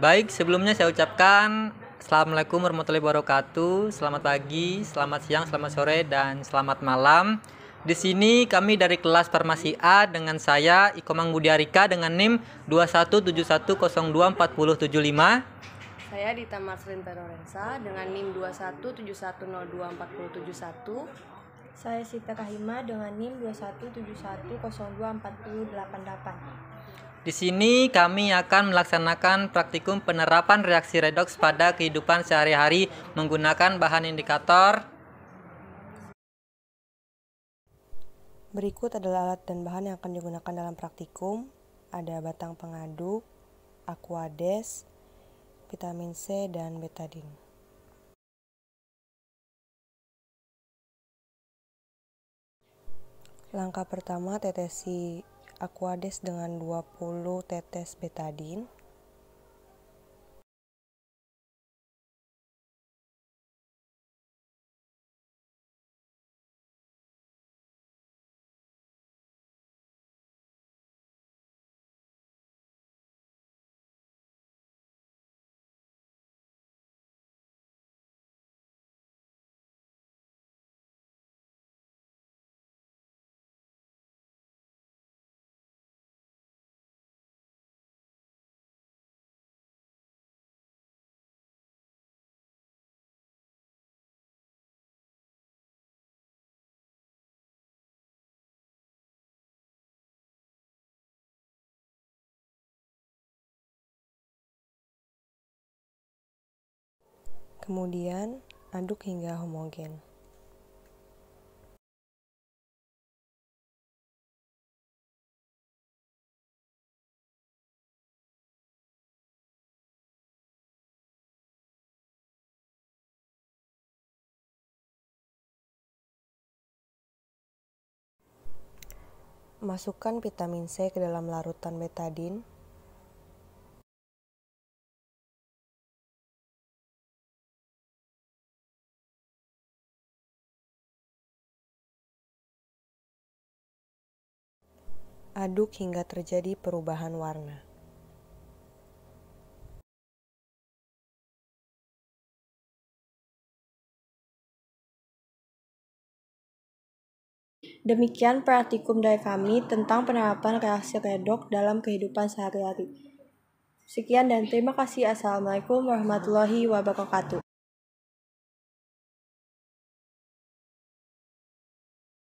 Baik, sebelumnya saya ucapkan Assalamualaikum warahmatullahi wabarakatuh. Selamat pagi, selamat siang, selamat sore, dan selamat malam. Di sini kami dari kelas Farmasi A dengan saya Ikomang Budiarika dengan NIM 2171024075. Saya Dita Marcelinta Lorenza dengan NIM 2171024071. Saya Sita Kahima dengan NIM 2171024088. Di sini kami akan melaksanakan praktikum penerapan reaksi redoks pada kehidupan sehari-hari menggunakan bahan indikator. Berikut adalah alat dan bahan yang akan digunakan dalam praktikum. Ada batang pengaduk, aquades, vitamin C, dan betadine. Langkah pertama tetesi aquades dengan 20 tetes betadin Kemudian, aduk hingga homogen. Masukkan vitamin C ke dalam larutan betadine aduk hingga terjadi perubahan warna. Demikian praktikum dari kami tentang penerapan reaksi redok dalam kehidupan sehari-hari. Sekian dan terima kasih. Assalamualaikum warahmatullahi wabarakatuh.